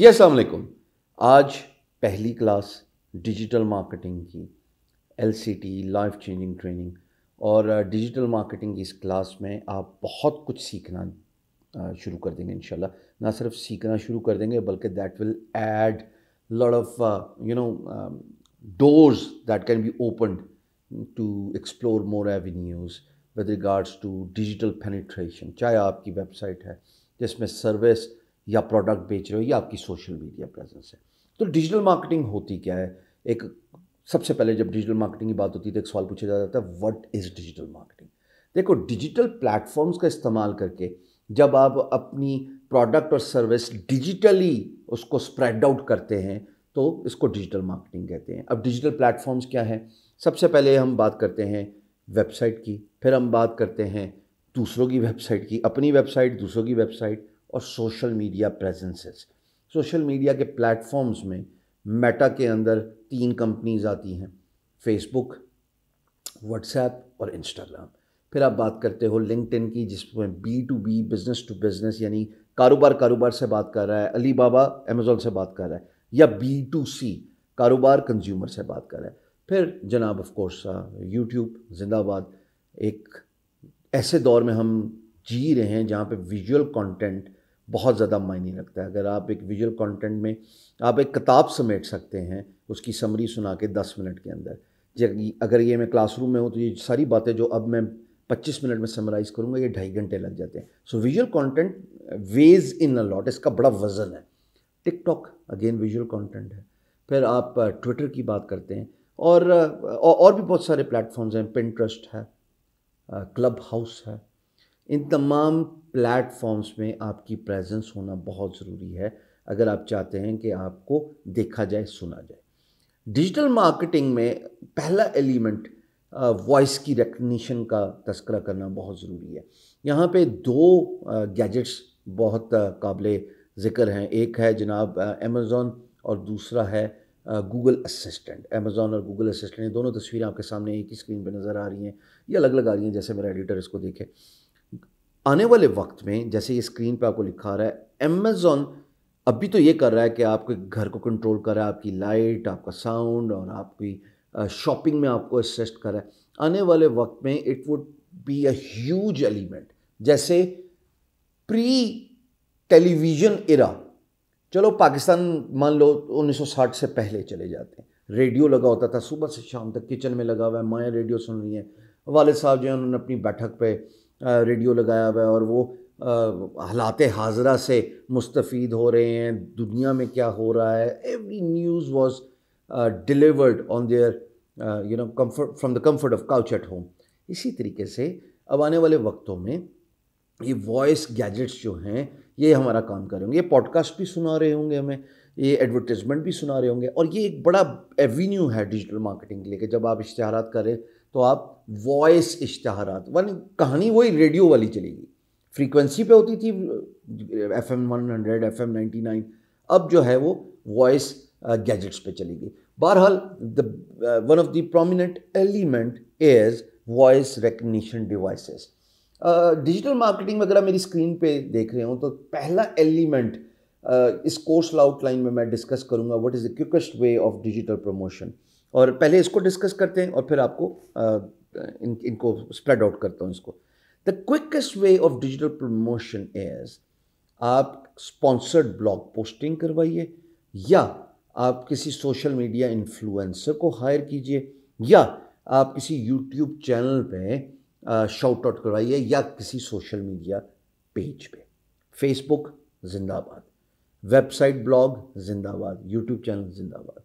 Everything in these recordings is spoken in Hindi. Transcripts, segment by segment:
जी असलकुम आज पहली क्लास डिजिटल मार्केटिंग की एल लाइफ चेंजिंग ट्रेनिंग और डिजिटल मार्केटिंग की इस क्लास में आप बहुत कुछ सीखना शुरू कर देंगे इनशाला ना सिर्फ सीखना शुरू कर देंगे बल्कि that will add lot of you know doors that can be open to explore more avenues with regards to digital penetration चाहे आपकी वेबसाइट है जिसमें सर्विस या प्रोडक्ट बेच रहे हो या आपकी सोशल मीडिया प्रेजेंस है तो डिजिटल मार्केटिंग होती क्या है एक सबसे पहले जब डिजिटल मार्केटिंग की बात होती है तो एक सवाल पूछा जाता है व्हाट इज़ डिजिटल मार्केटिंग देखो डिजिटल प्लेटफॉर्म्स का इस्तेमाल करके जब आप अपनी प्रोडक्ट और सर्विस डिजिटली उसको स्प्रेड आउट करते हैं तो इसको डिजिटल मार्केटिंग कहते हैं अब डिजिटल प्लेटफॉर्म्स क्या हैं सबसे पहले हम बात करते हैं वेबसाइट की फिर हम बात करते हैं दूसरों की वेबसाइट की अपनी वेबसाइट दूसरों की वेबसाइट और social media presences social media के प्लेटफॉर्म्स में मेटा के अंदर तीन कंपनीज आती हैं फेसबुक व्हाट्सएप और इंस्टाग्राम फिर आप बात करते हो लिंकड की जिसमें B to B business to business यानी कारोबार कारोबार से बात कर रहा है अली बाबा अमेज़ोन से बात कर रहा है या बी टू सी कारोबार कंज्यूमर से बात कर रहा है फिर जनाब ऑफ कोर्स यूट्यूब जिंदाबाद एक ऐसे दौर में हम जी रहे हैं जहाँ पे विजुअल कंटेंट बहुत ज़्यादा मायने रखता है अगर आप एक विजुअल कंटेंट में आप एक किताब समेट सकते हैं उसकी समरी सुना के दस मिनट के अंदर अगर ये मैं क्लासरूम में हूँ तो ये सारी बातें जो अब मैं पच्चीस मिनट में समराइज़ करूँगा ये ढाई घंटे लग जाते हैं so visual content weighs in a lot इसका बड़ा वज़न है टिकटॉक अगेन विजुअल कॉन्टेंट है फिर आप ट्विटर की बात करते हैं और और भी बहुत सारे प्लेटफॉर्म्स हैं पिंट्रस्ट है क्लब हाउस है इन तमाम प्लेटफॉर्म्स में आपकी प्रेजेंस होना बहुत ज़रूरी है अगर आप चाहते हैं कि आपको देखा जाए सुना जाए डिजिटल मार्केटिंग में पहला एलिमेंट वॉइस की रिकग्निशन का तस्करा करना बहुत ज़रूरी है यहाँ पे दो गैजेट्स बहुत काबिल ज़िक्र हैं एक है जनाब अमेज़ोन और दूसरा है गूगल असिस्टेंट अमेज़ोन और गूगल असिस्टेंट ये दोनों तस्वीरें आपके सामने एक ही स्क्रीन पर नज़र आ रही हैं या अलग अलग आ रही हैं जैसे मेरा एडिटर इसको देखे आने वाले वक्त में जैसे ये स्क्रीन पे आपको लिखा रहा है अमेजोन अभी तो ये कर रहा है कि आपके घर को कंट्रोल कर रहा है आपकी लाइट आपका साउंड और आपकी शॉपिंग में आपको असिस्ट कर रहा है आने वाले वक्त में it would be a huge element जैसे प्री टेलीविज़न इरा चलो पाकिस्तान मान लो 1960 से पहले चले जाते हैं रेडियो लगा होता था सुबह से शाम तक किचन में लगा हुआ है माया रेडियो सुन रही हैं वाले साहब जो है उन्होंने अपनी बैठक पे रेडियो लगाया हुआ है और वो हालात हाजरा से मुस्तफ़ हो रहे हैं दुनिया में क्या हो रहा है every news was delivered on there you know comfort from the comfort of couch at home इसी तरीके से अब आने वाले वक्तों में ये वॉइस गैजेट्स जो हैं ये हमारा काम करेंगे ये पॉडकास्ट भी सुना रहे होंगे हमें ये एडवर्टीजमेंट भी सुना रहे होंगे और ये एक बड़ा एवेन्यू है डिजिटल मार्केटिंग के लिए कि जब आप इश्तहार करें तो आप वॉइस इश्तहारात वन कहानी वही रेडियो वाली चलेगी फ्रीक्वेंसी पे होती थी F M one hundred F M ninety nine अब जो है वो वॉइस गैजेट्स uh, पे चलेगी बहरहाल the one of the prominent element is voice recognition devices digital marketing वगैरह मेरी स्क्रीन पे देख रहे हो तो पहला एलिमेंट uh, इस कोर्स आउटलाइन में मैं डिस्कस करूंगा what is the quickest way of digital promotion और पहले इसको डिस्कस करते हैं और फिर आपको इन इनको स्प्रेड आउट करता हूँ इसको the quickest way of digital promotion is आप स्पॉन्सर्ड ब्लॉग पोस्टिंग करवाइए या आप किसी सोशल मीडिया इन्फ्लुएंसर को हायर कीजिए या आप किसी यूट्यूब चैनल पे शॉर्ट आउट करवाइए या किसी सोशल मीडिया पेज पे फेसबुक जिंदाबाद वेबसाइट ब्लॉग जिंदाबाद यूट्यूब चैनल जिंदाबाद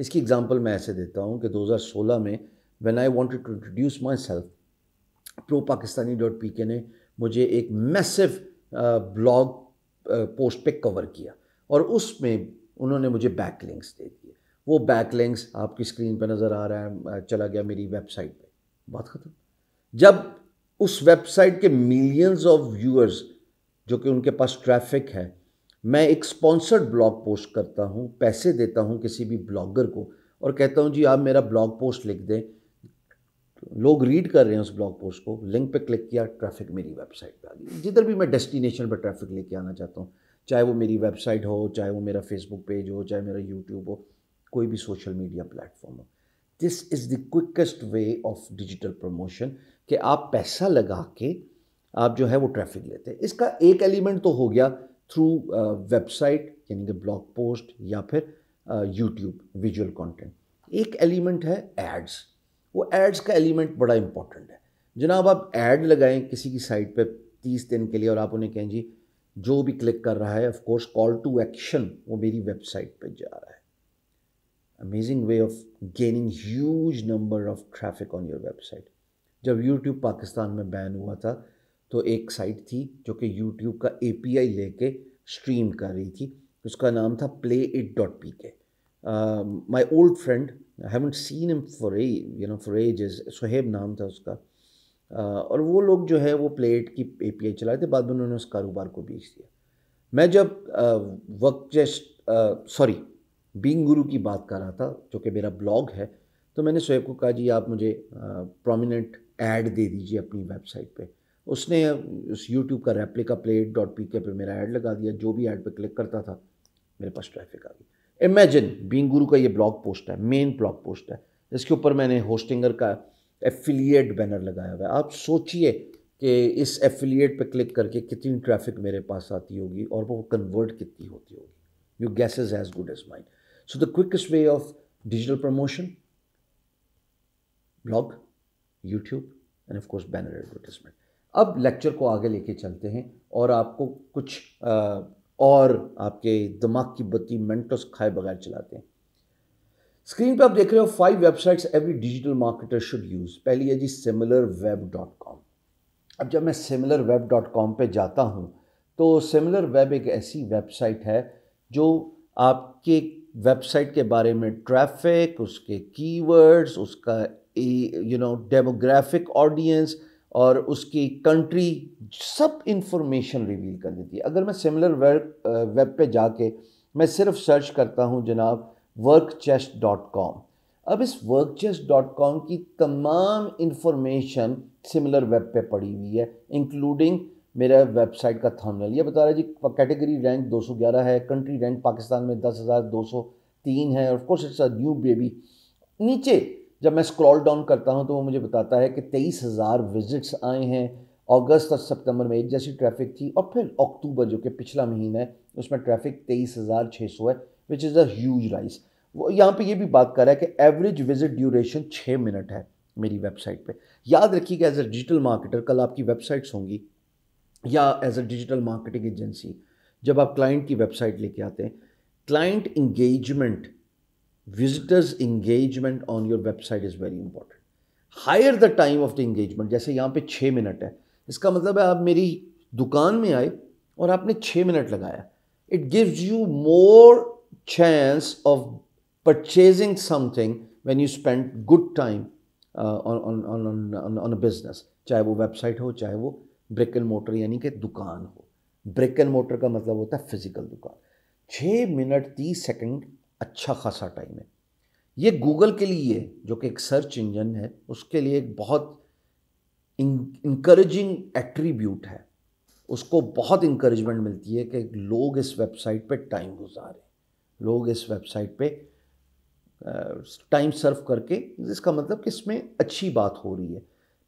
इसकी एग्ज़ाम्पल मैं ऐसे देता हूँ कि 2016 में when I wanted to introduce myself pro Pakistani dot P K ने मुझे एक मैसिव ब्लॉग पोस्ट पे कवर किया और उसमें उन्होंने मुझे बैक लिंक्स दे दिए वो बैक लिंक्स आपकी स्क्रीन पर नज़र आ रहा है uh, चला गया मेरी वेबसाइट पर बात ख़त्म जब उस वेबसाइट के मिलियंस ऑफ व्यूअर्स जो कि उनके पास ट्रैफिक है मैं एक स्पॉन्सर्ड ब्लॉग पोस्ट करता हूँ पैसे देता हूँ किसी भी ब्लॉगर को और कहता हूँ जी आप मेरा ब्लॉग पोस्ट लिख दें लोग रीड कर रहे हैं उस ब्लॉग पोस्ट को लिंक पे क्लिक किया ट्रैफिक मेरी वेबसाइट पे आ गई जिधर भी मैं डेस्टिनेशन पर ट्रैफिक लेके आना चाहता हूँ चाहे वो मेरी वेबसाइट हो चाहे वो मेरा फेसबुक पेज हो चाहे मेरा यूट्यूब हो कोई भी सोशल मीडिया प्लेटफॉर्म हो this is the quickest way of digital promotion कि आप पैसा लगा के आप जो है वो ट्रैफिक लेते हैं इसका एक एलिमेंट तो हो गया थ्रू वेबसाइट यानी कि ब्लॉग पोस्ट या फिर यूट्यूब विजुअल कंटेंट एक एलिमेंट है एड्स वो एड्स का एलिमेंट बड़ा इंपॉर्टेंट है जनाब आप एड लगाएं किसी की साइट पे तीस दिन के लिए और आप उन्हें कहें जी जो भी क्लिक कर रहा है ऑफकोर्स कॉल टू एक्शन वो मेरी वेबसाइट पे जा रहा है amazing way of gaining huge number of traffic on your website जब यूट्यूब पाकिस्तान में बैन हुआ था तो एक साइट थी जो कि यूट्यूब का ए लेके स्ट्रीम कर रही थी उसका नाम था play it dot P K my old friend I seen M for you know for age is Suhaib नाम था उसका uh, और वो लोग जो है वो प्ले इट की ए पी आई चलाए थे बाद में उन्होंने उस कारोबार को बेच दिया मैं जब वर्क जस्ट सॉरी बींग गुरु की बात कर रहा था जो कि मेरा ब्लॉग है तो मैंने सुहेब को कहा जी आप मुझे प्रोमिनेंट uh, ऐड दे दीजिए अपनी वेबसाइट पर उसने उस यूट्यूब का रेप्लिका प्लेट डॉट पी के पर मेरा ऐड लगा दिया जो भी ऐड पर क्लिक करता था मेरे पास ट्रैफिक आ गई इमेजिन बींग गुरु का ये ब्लॉग पोस्ट है मेन ब्लॉग पोस्ट है इसके ऊपर मैंने होस्टिंगर का एफिलिएट बैनर लगाया हुआ है आप सोचिए कि इस एफिलिएट पे क्लिक करके कितनी ट्रैफिक मेरे पास आती होगी और वो कन्वर्ट कितनी होती होगी you guess is as good as mine so the quickest way of digital promotion blog YouTube and of course banner advertisement अब लेक्चर को आगे लेके चलते हैं और आपको कुछ आ, और आपके दिमाग की बत्ती मेंटोस खाए बगैर चलाते हैं स्क्रीन पर आप देख रहे हो five websites every digital marketer should use पहली है जी सिमिलर वेब डॉट कॉम अब जब मैं सिमिलर वेब डॉट कॉम पर जाता हूँ तो सिमिलर वेब एक ऐसी वेबसाइट है जो आपके वेबसाइट के बारे में ट्रैफिक उसके कीवर्ड्स उसका यू नो डेमोग्राफिक ऑडियंस और उसकी कंट्री सब इंफॉर्मेशन रिवील कर देती है अगर मैं सिमिलर वर्क वेब पे जाके मैं सिर्फ सर्च करता हूँ जनाब वर्क चेस्ट डॉट कॉम अब इस वर्क चेस्ट डॉट कॉम की तमाम इन्फॉर्मेशन सिमिलर वेब पे पड़ी हुई है इंक्लूडिंग मेरा वेबसाइट का थंबनेल ये बता रहा है जी कैटेगरी रैंक 211 है कंट्री रैंक पाकिस्तान में 10,203 है और course it's a new baby नीचे जब मैं स्क्रॉल डाउन करता हूँ तो वो मुझे बताता है कि तेईस हज़ार विजिट्स आए हैं अगस्त और सितंबर में एक जैसी ट्रैफिक थी और फिर अक्टूबर जो कि पिछला महीना है उसमें ट्रैफिक तेईस हज़ार छः सौ है which is a huge rise वो यहाँ पे ये भी बात कर रहा है कि एवरेज विजिट ड्यूरेशन छः मिनट है मेरी वेबसाइट पे याद रखिए कि एज अ डिजिटल मार्केटर कल आपकी वेबसाइट्स होंगी या as a digital marketing agency जब आप क्लाइंट की वेबसाइट लेके आते हैं client engagement visitors engagement on your website is very important higher the time of the engagement जैसे यहाँ पे छः मिनट है इसका मतलब है आप मेरी दुकान में आए और आपने छः मिनट लगाया it gives you more chance of purchasing something when you spend good time on a business चाहे वो वेबसाइट हो चाहे वो ब्रिक एंड मोटर यानी कि दुकान हो ब्रिक एंड मोटर का मतलब होता है फिजिकल दुकान छः मिनट तीस सेकंड अच्छा खासा टाइम है ये गूगल के लिए जो कि एक सर्च इंजन है उसके लिए एक बहुत इंकरेजिंग एट्रीब्यूट है उसको बहुत इंकरेजमेंट मिलती है कि लोग इस वेबसाइट पे टाइम गुजारें लोग इस वेबसाइट पे टाइम सर्व करके इसका मतलब कि इसमें अच्छी बात हो रही है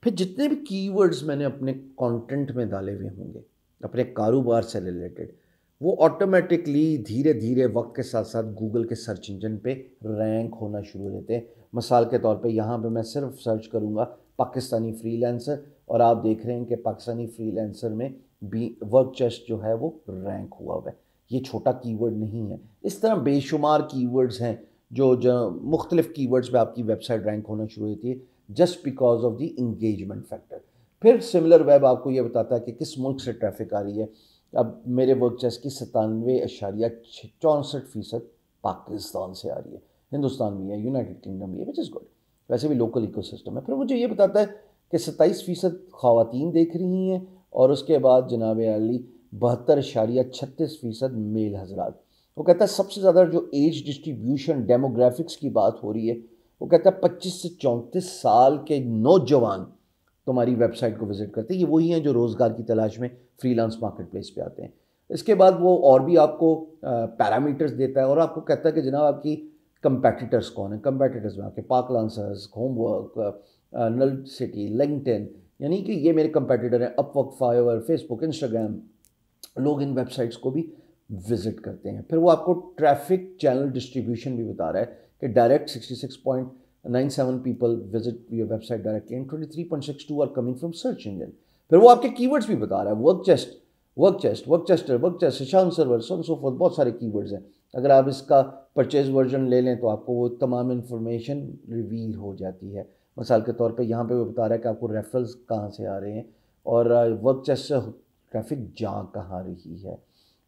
फिर जितने भी कीवर्ड्स मैंने अपने कंटेंट में डाले हुए होंगे अपने कारोबार से रिलेटेड वो ऑटोमेटिकली धीरे धीरे वक्त के साथ साथ गूगल के सर्च इंजन पे रैंक होना शुरू होते हैं मिसाल के तौर पे यहाँ पे मैं सिर्फ सर्च करूँगा पाकिस्तानी फ्रीलांसर और आप देख रहे हैं कि पाकिस्तानी फ्रीलांसर में बी वर्क चेस्ट जो है वो रैंक हुआ हुआ है ये छोटा कीवर्ड नहीं है इस तरह बेशुमार कीवर्ड्स हैं जो जो मुख्तलिफ़ कीवर्ड्स पर आपकी वेबसाइट रैंक होना शुरू होती है just because of the engagement factor फिर सिमिलर वेब आपको ये बताता है कि किस मुल्क से ट्रैफिक आ रही है अब मेरे वर्क की सतानवे अशारिया चौंसठ फीसद पाकिस्तान से आ रही है हिंदुस्तान में है यूनाइटेड किंगडम में विच इज़ गुड वैसे भी लोकल इको सिस्टम है फिर मुझे ये बताता है कि सत्ताईस फ़ीसद खातन देख रही हैं और उसके बाद जनाब अली बहत्तर अशारिया छत्तीस फ़ीसद मेल हजरात वो कहता है सबसे ज़्यादा जो एज डिस्ट्रीब्यूशन डेमोग्राफिक्स की बात हो रही है वो कहता है पच्चीस से चौंतीस साल के नौजवान तो हमारी वेबसाइट को विजिट करते हैं ये वही हैं जो रोज़गार की तलाश में फ्रीलांस मार्केट प्लेस पर आते हैं इसके बाद वो और भी आपको पैरामीटर्स देता है और आपको कहता है कि जनाब आपकी कंपेटिटर्स कौन है कंपेटिटर्स में आपके पार्क लांसर्स होमवर्क नल सिटी लिंकटिन यानी कि ये मेरे कंपेटिटर हैं अपवर्क फाइवर फेसबुक इंस्टाग्राम लोग इन वेबसाइट्स को भी विजिट करते हैं फिर वो आपको ट्रैफिक चैनल डिस्ट्रीब्यूशन भी बता रहा है कि direct sixty six point 97 people visit your website directly and 23.62 are coming from search engine फिर वो आपके कीवर्ड्स भी बता रहा है work chest work chest work chester work chest Shashank server so so forth बहुत सारे कीवर्ड्स हैं अगर आप इसका परचेज वर्जन ले लें तो आपको वो तमाम इन्फॉर्मेशन रिवील हो जाती है मिसाल के तौर पे यहाँ पे वो बता रहा है कि आपको रेफरल्स कहाँ से आ रहे हैं और वर्क uh, चेस्ट से ट्रैफिक जहाँ कहाँ रही है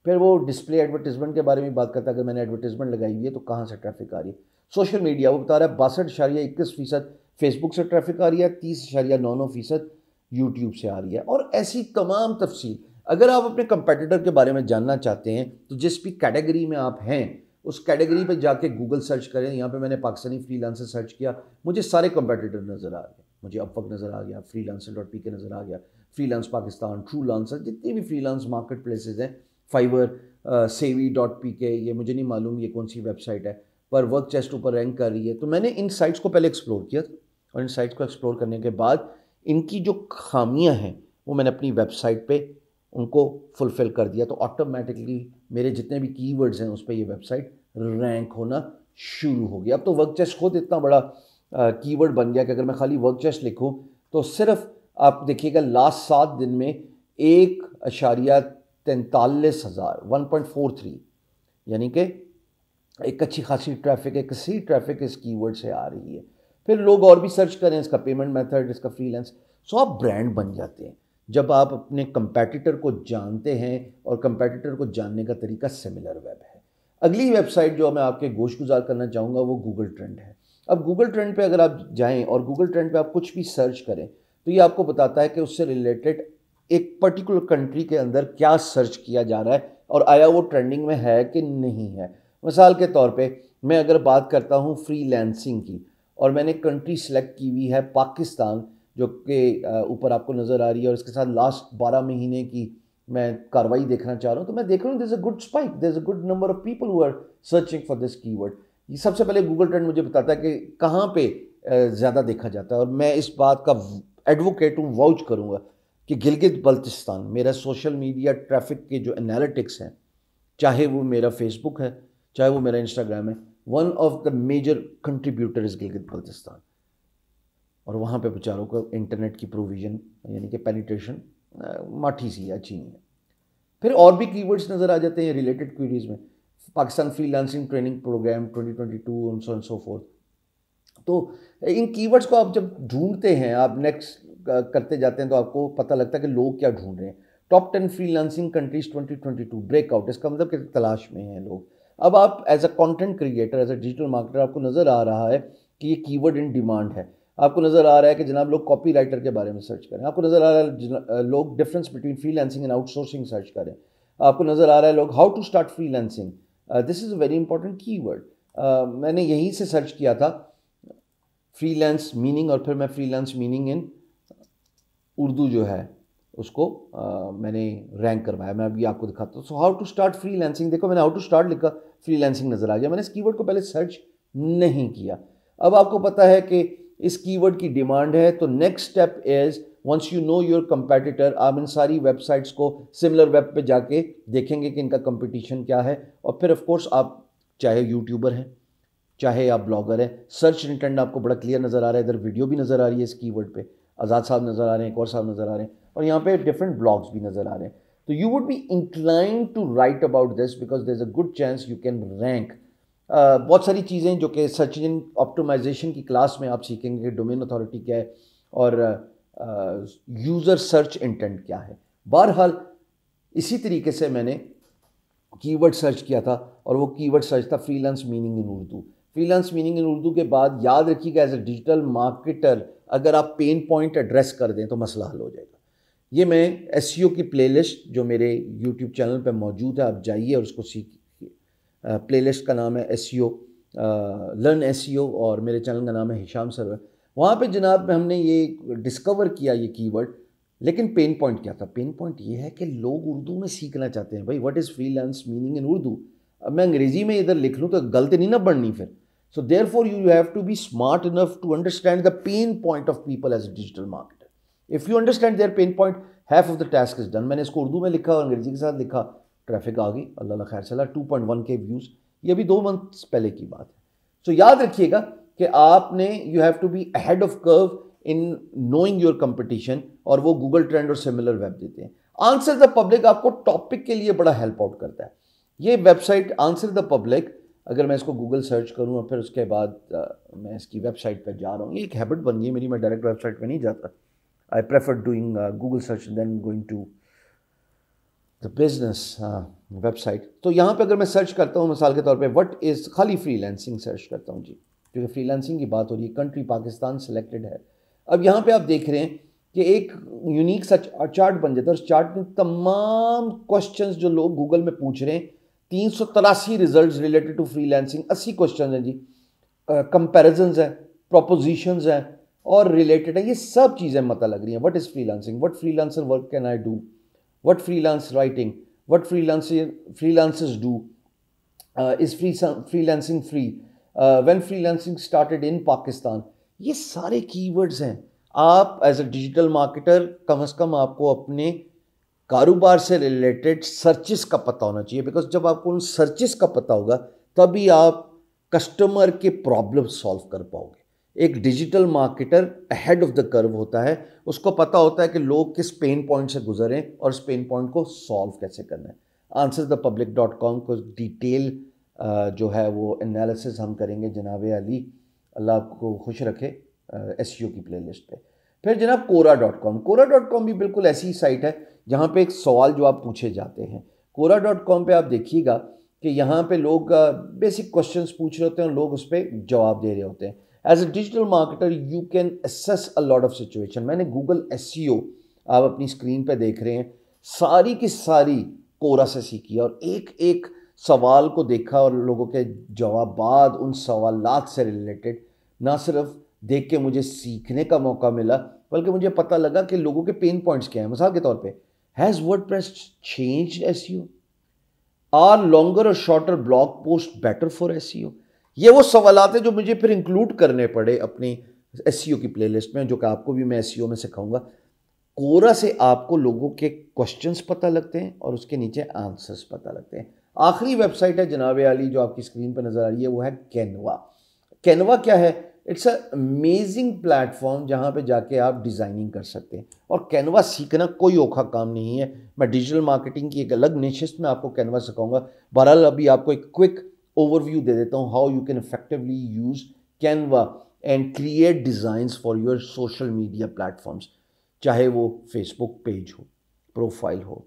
फिर वो डिस्प्ले एडवर्टीजमेंट के बारे में बात करता है अगर मैंने एडवर्टीजमेंट लगाई हुई है तो कहाँ से ट्रैफिक आ रही है सोशल मीडिया वो बता रहा है बासठ इशारिया इक्कीस फ़ीसद फेसबुक से ट्रैफिक आ रही है तीस इशारिया नौ नौ फ़ीसद यूट्यूब से आ रही है और ऐसी तमाम तफसील अगर आप अपने कंपेटिटर के बारे में जानना चाहते हैं तो जिस भी कैटेगरी में आप हैं उस कैटेगरी पे जाके गूगल सर्च करें यहाँ पे मैंने पाकिस्तानी फ्री सर्च किया मुझे सारे कंपेटिटर नज़र आ गए मुझे अपवक नज़र आ गया फ्री लांसर डॉट पी के नज़र आ गया freelance Pakistan true lancer जितने भी फ्री लांस मार्केट प्लेसेज हैं फाइवर सेवी डॉट पी के ये मुझे नहीं मालूम ये कौन सी वेबसाइट है पर वर्क चेस्ट ऊपर रैंक कर रही है तो मैंने इन साइट्स को पहले एक्सप्लोर किया था और इन साइट्स को एक्सप्लोर करने के बाद इनकी जो खामियां हैं वो मैंने अपनी वेबसाइट पे उनको फुलफ़िल कर दिया तो ऑटोमेटिकली मेरे जितने भी कीवर्ड्स हैं उस पर ये वेबसाइट रैंक होना शुरू हो गया अब तो वर्क चेस्ट खुद इतना बड़ा कीवर्ड बन गया कि अगर मैं खाली वर्क चेस्ट लिखूँ तो सिर्फ आप देखिएगा लास्ट सात दिन में एक अशारिया तैंतालीस हज़ार वन पॉइंट फोर थ्री यानी कि एक अच्छी खासी ट्रैफिक एक सही ट्रैफिक इस कीवर्ड से आ रही है फिर लोग और भी सर्च करें इसका पेमेंट मेथड इसका फ्रीलांस सो आप ब्रांड बन जाते हैं जब आप अपने कंपेटिटर को जानते हैं और कंपेटिटर को जानने का तरीका सिमिलर वेब है अगली वेबसाइट जो मैं आपके गोश गुजार करना चाहूँगा वो गूगल ट्रेंड है अब गूगल ट्रेंड पे अगर आप जाएं और गूगल ट्रेंड पे आप कुछ भी सर्च करें तो ये आपको बताता है कि उससे रिलेटेड एक पर्टिकुलर कंट्री के अंदर क्या सर्च किया जा रहा है और आया वो ट्रेंडिंग में है कि नहीं है मिसाल के तौर पे मैं अगर बात करता हूँ फ्रीलैंसिंग की और मैंने कंट्री सेलेक्ट की हुई है पाकिस्तान जो कि ऊपर आपको नज़र आ रही है और इसके साथ लास्ट बारह महीने की मैं कार्रवाई देखना चाह रहा हूँ तो मैं देख रहा हूँ this a good spike this a good number of people who are searching for this keyword ये सबसे पहले गूगल ट्रेंड मुझे बताता है कि कहाँ पे ज़्यादा देखा जाता है और मैं इस बात का एडवोकेट हूँ वाउच करूँगा कि गिलगित बल्तिस्तान मेरा सोशल मीडिया ट्रैफिक के जो एनालिटिक्स हैं चाहे वो मेरा फेसबुक है चाहे वो मेरा इंस्टाग्राम है one of the major contributor is Gilgit Baltistan और वहाँ पे बेचारों को इंटरनेट की प्रोविज़न यानी कि पेनिट्रेशन माठी सी है अच्छी नहीं है फिर और भी कीवर्ड्स नज़र आ जाते हैं रिलेटेड क्वीरीज़ में Pakistan freelancing training program twenty twenty two and so and so forth तो इन कीवर्ड्स को आप जब ढूंढते हैं आप नेक्स्ट करते जाते हैं तो आपको पता लगता है कि लोग क्या ढूंढ रहे हैं top ten freelancing countries twenty twenty two breakout इसका मतलब कि तलाश में हैं लोग अब आप as a content creator as a digital marketer आपको नज़र आ रहा है कि ये कीवर्ड इन डिमांड है आपको नज़र आ रहा है कि जनाब लोग कॉपी राइटर के बारे में सर्च करें आपको नज़र आ रहा है लोग difference between freelancing and outsourcing search करें आपको नज़र आ रहा है लोग how to start freelancing this is a very important keyword मैंने यहीं से सर्च किया था फ्रीलांस मीनिंग और फिर मैं फ्रीलांस मीनिंग इन उर्दू जो है उसको आ, मैंने रैंक करवाया मैं अभी आपको दिखाता हूँ so how to start freelancing देखो मैंने हाउ टू स्टार्ट लिखा फ्रीलांसिंग नज़र आ गया मैंने इस कीवर्ड को पहले सर्च नहीं किया अब आपको पता है कि इस कीवर्ड की डिमांड है तो next step is once you know your competitor आप इन सारी वेबसाइट्स को सिमिलर वेब पे जाके देखेंगे कि इनका कंपटीशन क्या है और फिर ऑफकोर्स आप चाहे यूट्यूबर हैं चाहे आप ब्लॉगर हैं सर्च रिटर्न आपको बड़ा क्लियर नज़र आ रहा है इधर वीडियो भी नज़र आ रही है इस कीवर्ड पे आज़ाद साहब नज़र आ रहे हैं एक और साहब नज़र आ रहे हैं और यहाँ पे डिफरेंट ब्लॉग्स भी नज़र आ रहे हैं तो you would be incline to write about this because there is a good chance you can rank बहुत सारी चीज़ें जो कि सर्च इंजन ऑप्टोमाइजेशन की क्लास में आप सीखेंगे डोमेन अथॉरिटी क्या है और यूज़र सर्च इंटेंट क्या है बहरहाल इसी तरीके से मैंने कीवर्ड सर्च किया था और वो कीवर्ड सर्च था freelance meaning in Urdu freelance meaning in Urdu के बाद याद रखिएगा एज ए डिजिटल मार्केटर अगर आप पेन पॉइंट एड्रेस कर दें तो मसला हल हो जाएगा ये मैं एस e की प्लेलिस्ट जो मेरे यूट्यूब चैनल पर मौजूद है आप जाइए और उसको सीख प्लेलिस्ट का नाम है एस सी लर्न एस और मेरे चैनल का नाम है हिशाम सरवर वहाँ पे जनाब में हमने ये डिस्कवर किया ये कीवर्ड लेकिन पेन पॉइंट क्या था पेन पॉइंट ये है कि लोग उर्दू में सीखना चाहते हैं भाई what is freelance meaning in Urdu अब मैं अंग्रेज़ी में इधर लिख लूँ तो गलत नहीं ना बढ़नी फिर so therefore you have to be smart enough to understand the pain point of people as digital market if you understand their pain point half of the task is done मैंने इसको उर्दू में लिखा और अंग्रेजी के साथ लिखा ट्रैफिक आ गई अल्लाह खैर चला two point one K views ये अभी दो मंथ पहले की बात है सो so, याद रखिएगा कि आपने you have to be ahead of curve in knowing your competition और वो गूगल ट्रेंड और सिमिलर वेब देते हैं आंसर द पब्लिक आपको टॉपिक के लिए बड़ा हेल्प आउट करता है ये वेबसाइट आंसर द पब्लिक अगर मैं इसको गूगल सर्च करूँ और फिर उसके बाद आ, मैं इसकी वेबसाइट पर जा रहा हूँ ये एक हैबिट बन गई मेरी मैं डायरेक्ट वेबसाइट पर नहीं जाता I preferred doing uh, Google search and then going to the business website तो यहाँ पर अगर मैं सर्च करता हूँ मिसाल के तौर पर वट इज़ खाली फ्री लेंसिंग सर्च करता हूँ जी क्योंकि फ्री लेंसिंग की बात हो रही है कंट्री पाकिस्तान सेलेक्टेड है अब यहाँ पर आप देख रहे हैं कि एक यूनिक सा चार्ट बन जाता है उस चार्ट में तमाम क्वेश्चंस जो लोग गूगल में पूछ रहे हैं तीन सौ तिरासी result related to freelancing अस्सी क्वेश्चन हैं जी कंपेरिजन uh, हैं प्रोपोजिशंस हैं और रिलेटेड है ये सब चीज़ें मतलब लग रही हैं what is freelancing what freelancer work can I do what freelance writing what free freelancers do is free freelancing free when freelancing started in Pakistan ये सारे कीवर्ड्स हैं आप एज अ डिजिटल मार्केटर कम अज़ कम आपको अपने कारोबार से रिलेटेड सर्चिस का पता होना चाहिए बिकॉज जब आपको उन सर्चिस का पता होगा तभी आप कस्टमर के प्रॉब्लम सॉल्व कर पाओगे एक digital marketer ahead of the curve होता है उसको पता होता है कि लोग किस पेन पॉइंट से गुजरें और उस पेन पॉइंट को सॉल्व कैसे करना है answer the public dot com को डिटेल जो है वो एनालिसिस हम करेंगे जनाब अली अल्लाह आपको खुश रखे एस e की प्ले लिस्ट पर फिर जनाब Quora dot com Quora dot com भी बिल्कुल ऐसी साइट है जहाँ पर एक सवाल जो आप पूछे जाते हैं कोरा डॉट कॉम पर आप देखिएगा कि यहाँ पे लोग बेसिक क्वेश्चंस पूछ रहे होते हैं और लोग उस पर जवाब दे रहे होते हैं as a digital marketer you can assess a lot of situation मैंने गूगल एस e आप अपनी स्क्रीन पर देख रहे हैं सारी की सारी कोरा से सीखी और एक एक सवाल को देखा और लोगों के जवाबात उन सवाल से रिलेटेड ना सिर्फ देख के मुझे सीखने का मौका मिला बल्कि मुझे पता लगा कि लोगों के पेन पॉइंट्स क्या हैं मिसाल के तौर पे has WordPress change S are longer और shorter blog post better for S ये वो सवाल हैं जो मुझे फिर इंक्लूड करने पड़े अपनी एस e की प्लेलिस्ट में जो कि आपको भी मैं एस e में सिखाऊंगा कोरा से आपको लोगों के क्वेश्चंस पता लगते हैं और उसके नीचे आंसर्स पता लगते हैं आखिरी वेबसाइट है जनाब आली जो आपकी स्क्रीन पर नज़र आ रही है वो है कैनवा कैनवा क्या है इट्स अ अमेजिंग प्लेटफॉर्म जहाँ पे जाके आप डिज़ाइनिंग कर सकते हैं और कैनवा सीखना कोई औखा काम नहीं है मैं डिजिटल मार्केटिंग की एक अलग निश्चित में आपको कैनवा सिखाऊंगा बहरहाल अभी आपको एक क्विक ओवरव्यू दे देता हूँ how you can effectively use Canva and create designs for your social media platforms चाहे वो फेसबुक पेज हो प्रोफाइल हो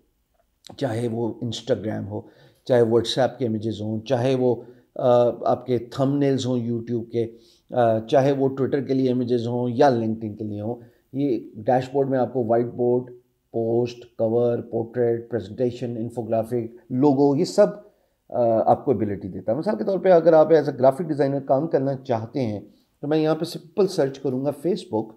चाहे वो इंस्टाग्राम हो चाहे व्हाट्सएप के इमेजेस हों चाहे वो आपके आपके थंबनेल्स हों यूट्यूब के चाहे वो ट्विटर के लिए इमेजेस हों या लिंकिन के लिए हों ये डैशबोर्ड में आपको whiteboard post cover portrait presentation infographic logo ये सब आपको एबिलिटी देता है मिसाल के तौर पे अगर आप एज अ ग्राफिक डिज़ाइनर काम करना चाहते हैं तो मैं यहाँ पे सिंपल सर्च करूँगा फेसबुक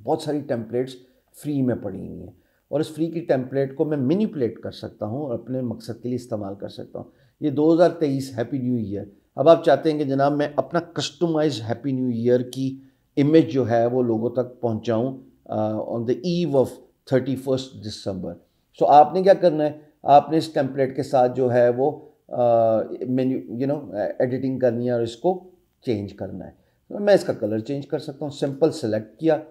बहुत सारी टेम्पलेट्स फ्री में पड़ी हुई हैं और इस फ्री की टेम्पलेट को मैं मिनीपुलेट कर सकता हूँ और अपने मकसद के लिए इस्तेमाल कर सकता हूँ ये 2023 हैप्पी न्यू ईयर अब आप चाहते हैं कि जनाब मैं अपना कस्टमाइज हैप्पी न्यू ईयर की इमेज जो है वो लोगों तक पहुँचाऊँ on the eve of thirty first December so आपने क्या करना है आपने इस टेम्पलेट के साथ जो है वो मेन्यू यू नो एडिटिंग करनी है और इसको चेंज करना है तो मैं इसका कलर चेंज कर सकता हूँ सिंपल सेलेक्ट किया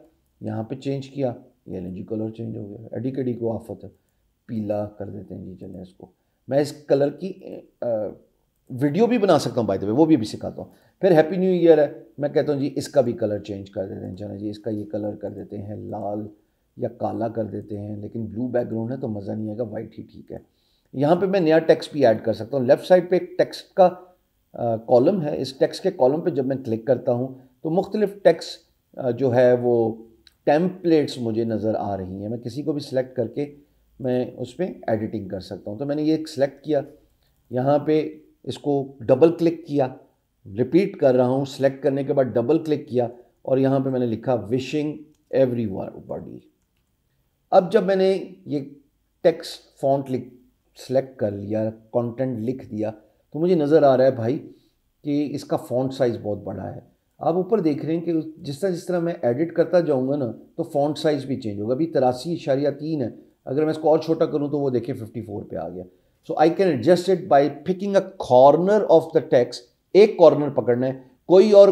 यहाँ पे चेंज किया ये जी कलर चेंज हो गया एडी कडी को आफत पीला कर देते हैं जी चलें इसको मैं इस कलर की आ, वीडियो भी बना सकता हूँ बाय द वे वो भी अभी सिखाता हूँ फिर हैप्पी न्यू ईयर है मैं कहता हूँ जी इसका भी कलर चेंज कर देते हैं चलें जी इसका ये कलर कर देते हैं लाल या काला कर देते हैं लेकिन ब्लू बैकग्राउंड है तो मज़ा नहीं आएगा वाइट ही ठीक है यहाँ पे मैं नया टेक्स्ट भी ऐड कर सकता हूँ लेफ्ट साइड पे एक टेक्स्ट का कॉलम है इस टेक्स्ट के कॉलम पे जब मैं क्लिक करता हूँ तो मुख्तलिफ टेक्स्ट जो है वो टेम्पलेट्स मुझे नज़र आ रही हैं मैं किसी को भी सिलेक्ट करके मैं उस पर एडिटिंग कर सकता हूँ तो मैंने ये सिलेक्ट किया यहाँ पर इसको डबल क्लिक किया रिपीट कर रहा हूँ सेलेक्ट करने के बाद डबल क्लिक किया और यहाँ पर मैंने लिखा विशिंग एवरी बॉडी अब जब मैंने ये टेक्स्ट फॉन्ट लिख सेलेक्ट कर लिया कंटेंट लिख दिया तो मुझे नज़र आ रहा है भाई कि इसका फॉन्ट साइज़ बहुत बड़ा है आप ऊपर देख रहे हैं कि जिस तरह जिस तरह मैं एडिट करता जाऊँगा ना तो फॉन्ट साइज़ भी चेंज होगा अभी तिरासी इशारिया तीन है अगर मैं इसको और छोटा करूँ तो वो देखें फिफ्टी फोर पर आ गया so I can adjust it by picking a corner of the text एक कॉर्नर पकड़ना है कोई और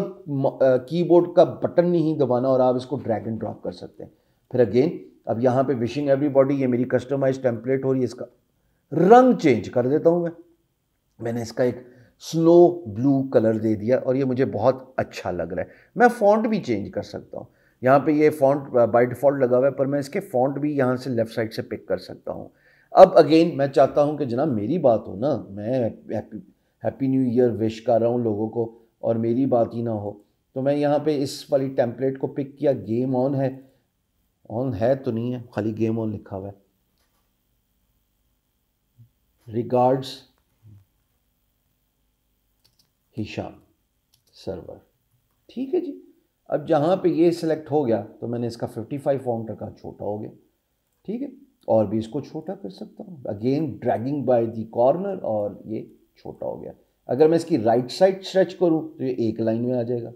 कीबोर्ड का बटन नहीं दबाना और आप इसको ड्रैग एंड ड्रॉप कर सकते हैं फिर अगेन अब यहाँ पे विशिंग एवरीबॉडी ये मेरी कस्टमाइज टेम्पलेट हो रही है इसका रंग चेंज कर देता हूँ मैं मैंने इसका एक स्नो ब्लू कलर दे दिया और ये मुझे बहुत अच्छा लग रहा है मैं फ़ॉन्ट भी चेंज कर सकता हूँ यहाँ पे ये फ़ॉन्ट बाय डिफ़ॉल्ट लगा हुआ है पर मैं इसके फ़ॉन्ट भी यहाँ से लेफ़्ट साइड से पिक कर सकता हूँ अब अगेन मैं चाहता हूँ कि जनाब मेरी बात हो ना मैं happy happy new year wish कर रहा हूँ लोगों को और मेरी बात ही ना हो तो मैं यहाँ पे इस वाली टेम्पलेट को पिक किया गेम ऑन है ऑन है तो नहीं है खाली गेम ऑन लिखा हुआ है रिगार्ड्स हिशाम सर्वर ठीक है जी अब जहाँ पे ये सिलेक्ट हो गया तो मैंने इसका 55 फॉर्म रखा छोटा हो गया ठीक है और भी इसको छोटा कर सकता हूँ again dragging by the corner और ये छोटा हो गया अगर मैं इसकी राइट साइड स्ट्रेच करूँ तो ये एक लाइन में आ जाएगा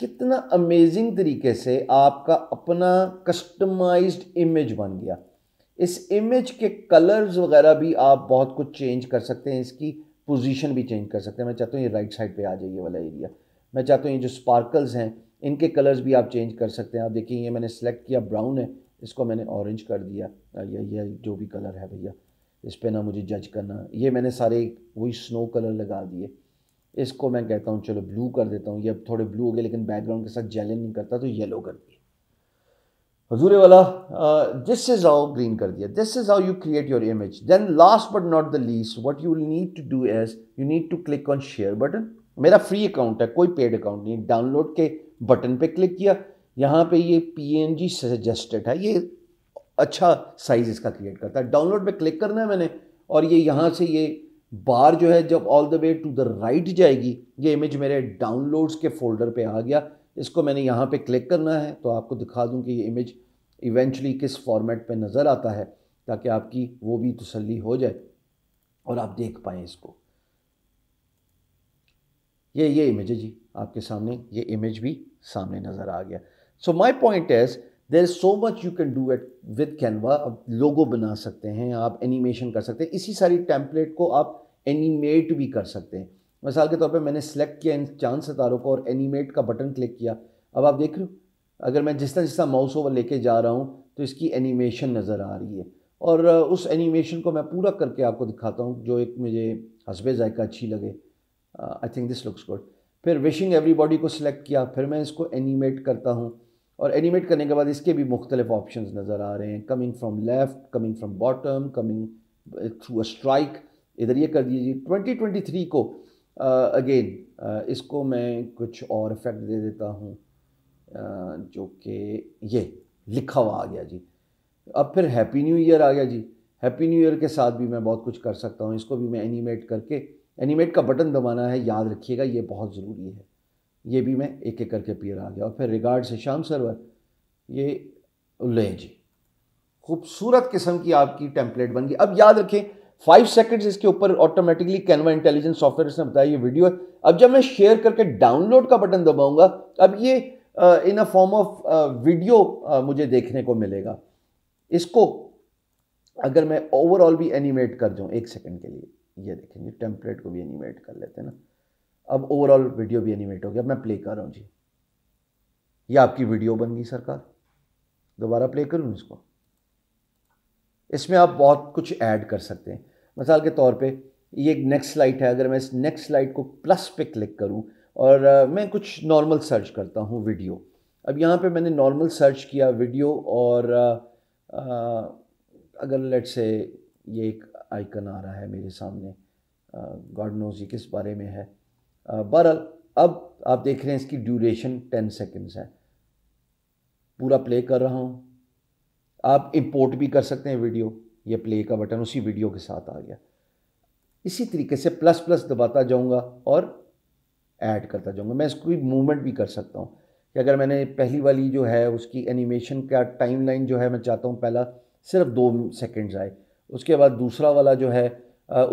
कितना अमेजिंग तरीके से आपका अपना कस्टमाइज्ड इमेज बन गया इस इमेज के कलर्स वगैरह भी आप बहुत कुछ चेंज कर सकते हैं इसकी पोजीशन भी चेंज कर सकते हैं मैं चाहता हूँ ये राइट साइड पे आ जाए ये वाला एरिया मैं चाहता हूँ ये जो स्पार्कल्स हैं इनके कलर्स भी आप चेंज कर सकते हैं आप देखिए ये मैंने सेलेक्ट किया ब्राउन है इसको मैंने ऑरेंज कर दिया या ये जो भी कलर है भैया इस पर ना मुझे जज करना ये मैंने सारे वही स्नो कलर लगा दिए इसको मैं कहता हूँ चलो ब्लू कर देता हूँ ये अब थोड़े ब्लू हो गए लेकिन बैकग्राउंड के साथ जैलन नहीं करता तो येलो कर दिए हजूर वाला दिस इज़ आओ ग्रीन कर दिया दिस इज़ आओ you create your image then last but not the least what you need to do as you need to click on share button मेरा फ्री अकाउंट है कोई पेड अकाउंट नहीं डाउनलोड के बटन पे क्लिक किया यहाँ पे ये पी सजेस्टेड है ये अच्छा साइज़ इसका क्रिएट करता है डाउनलोड पे क्लिक करना है मैंने और ये यहाँ से ये बार जो है जब all the way to the right जाएगी ये इमेज मेरे डाउनलोड्स के फोल्डर पे आ गया इसको मैंने यहाँ पे क्लिक करना है तो आपको दिखा दूँ कि ये इमेज इवेंचुअली किस फॉर्मेट पे नज़र आता है ताकि आपकी वो भी तसली हो जाए और आप देख पाएँ इसको ये ये इमेज है जी आपके सामने ये इमेज भी सामने नज़र आ गया so my point is there is so much you can do it with Canva आप लोगो बना सकते हैं आप एनिमेशन कर सकते हैं इसी सारी टैम्पलेट को आप एनिमेट भी कर सकते हैं मिसाल के तौर पे मैंने सेलेक्ट किया इन चांद सितारों को और एनिमेट का बटन क्लिक किया अब आप देख रहे हो अगर मैं जिस तरह जिस तरह माउस ओवर लेके जा रहा हूँ तो इसकी एनिमेशन नज़र आ रही है और उस एनिमेशन को मैं पूरा करके आपको दिखाता हूँ जो एक मुझे हसबे जायका अच्छी लगे I think this looks good फिर विशिंग एवरीबॉडी को सिलेक्ट किया फिर मैं इसको एनिमेट करता हूँ और एनिमेट करने के बाद इसके भी मुख्तलिफ ऑप्शन नज़र आ रहे हैं coming from left coming from bottom coming through a strike इधर ये कर दीजिए 2023 को अगेन uh, uh, इसको मैं कुछ और इफेक्ट दे देता हूँ uh, जो कि ये लिखा हुआ आ गया जी अब फिर हैप्पी न्यू ईयर आ गया जी हैप्पी न्यू ईयर के साथ भी मैं बहुत कुछ कर सकता हूँ इसको भी मैं एनिमेट करके एनिमेट का बटन दबाना है याद रखिएगा ये बहुत ज़रूरी है ये भी मैं एक एक करके पी रहा गया और फिर रिगार्ड से शाम सरवर ये लें जी खूबसूरत किस्म की आपकी टेम्पलेट बन गई अब याद रखें फाइव सेकेंड्स इसके ऊपर ऑटोमेटिकली कैनवा इंटेलिजेंस सॉफ्टवेयर इसने बताया ये वीडियो है अब जब मैं शेयर करके डाउनलोड का बटन दबाऊंगा अब ये in a form of video मुझे देखने को मिलेगा इसको अगर मैं ओवरऑल भी एनिमेट कर जाऊँ एक सेकेंड के लिए ये देखेंगे टेम्पलेट को भी एनिमेट कर लेते हैं ना अब ओवरऑल वीडियो भी एनिमेट हो गया अब मैं प्ले कर रहा हूँ जी ये आपकी वीडियो बन गई सरकार दोबारा प्ले करूँ इसको इसमें आप बहुत कुछ ऐड कर सकते हैं मिसाल के तौर पे ये एक नेक्स्ट स्लाइड है अगर मैं इस नेक्स्ट स्लाइड को प्लस पे क्लिक करूँ और मैं कुछ नॉर्मल सर्च करता हूँ वीडियो अब यहाँ पे मैंने नॉर्मल सर्च किया वीडियो और आ, आ, अगर लेट से ये एक आइकन आ रहा है मेरे सामने गॉड नोज ये किस बारे में है बहरहाल अब आप देख रहे हैं इसकी ड्यूरेशन टेन सेकेंड्स है पूरा प्ले कर रहा हूँ आप इंपोर्ट भी कर सकते हैं वीडियो ये प्ले का बटन उसी वीडियो के साथ आ गया इसी तरीके से प्लस प्लस दबाता जाऊँगा और ऐड करता जाऊँगा मैं इसको मूवमेंट भी कर सकता हूँ कि अगर मैंने पहली वाली जो है उसकी एनिमेशन का टाइम लाइन जो है मैं चाहता हूँ पहला सिर्फ दो सेकेंड्स आए उसके बाद दूसरा वाला जो है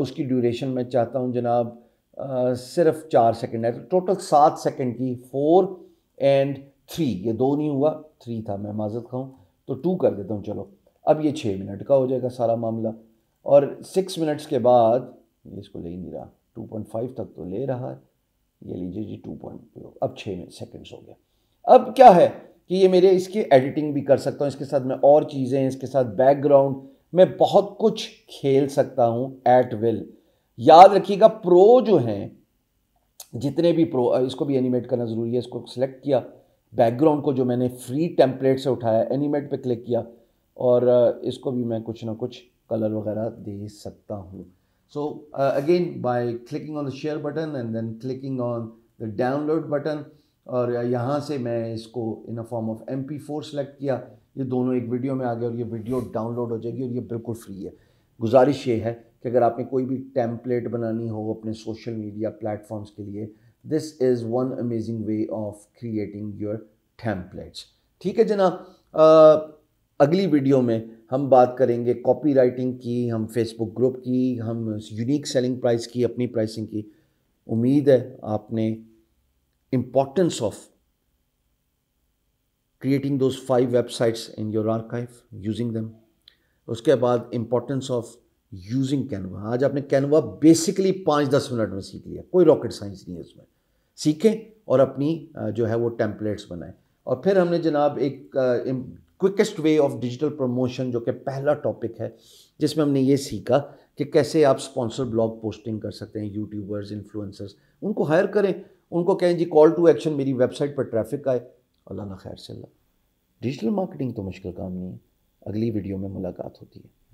उसकी ड्यूरेशन मैं चाहता हूँ जनाब सिर्फ चार सेकंड है तो टोटल सात सेकंड की फोर एंड थ्री ये दो नहीं हुआ थ्री था मैं माजत खाऊँ तो टू कर देता हूँ चलो अब ये छः मिनट का हो जाएगा सारा मामला और सिक्स मिनट्स के बाद ये इसको ले ही नहीं रहा टू पॉइंट फाइव तक तो ले रहा है ये लीजिए जी टू पॉइंट अब छः सेकेंड्स हो गया अब क्या है कि ये मेरे इसकी एडिटिंग भी कर सकता हूँ इसके साथ मैं और चीज़ें इसके साथ बैकग्राउंड मैं बहुत कुछ खेल सकता हूँ एट विल याद रखिएगा प्रो जो हैं जितने भी प्रो इसको भी एनिमेट करना ज़रूरी है इसको सिलेक्ट किया बैकग्राउंड को जो मैंने फ्री टेम्पलेट से उठाया एनिमेट पे क्लिक किया और इसको भी मैं कुछ ना कुछ कलर वगैरह दे सकता हूँ so again by clicking on the share button and then clicking on the download button और यहाँ से मैं इसको in a form of M P four select किया ये दोनों एक वीडियो में आ गए और ये वीडियो डाउनलोड हो जाएगी और ये बिल्कुल फ्री है गुजारिश ये है कि अगर आपने कोई भी टेम्पलेट बनानी हो अपने सोशल मीडिया प्लेटफॉर्म्स के लिए this is one amazing way of creating your templates ठीक है जनाब अगली वीडियो में हम बात करेंगे कॉपी राइटिंग की हम फेसबुक ग्रुप की हम यूनिक सेलिंग प्राइस की अपनी प्राइसिंग की उम्मीद है आपने importance of creating those five websites in your archive using them उसके बाद इम्पॉर्टेंस ऑफ यूजिंग कैनवा आज आपने कैनवा बेसिकली पाँच दस मिनट में सीख लिया कोई रॉकेट साइंस नहीं है उसमें सीखें और अपनी जो है वो टेम्पलेट्स बनाएं और फिर हमने जनाब एक quickest way of digital promotion जो कि पहला टॉपिक है जिसमें हमने ये सीखा कि कैसे आप स्पॉन्सर ब्लॉग पोस्टिंग कर सकते हैं यूट्यूबर्स इन्फ्लुएंसर्स उनको हायर करें उनको कहें जी कॉल टू एक्शन मेरी वेबसाइट पर ट्रैफिक आए अल्लाह ना खैर से अल्लाह डिजिटल मार्केटिंग तो मुश्किल काम नहीं है अगली वीडियो में मुलाकात होती है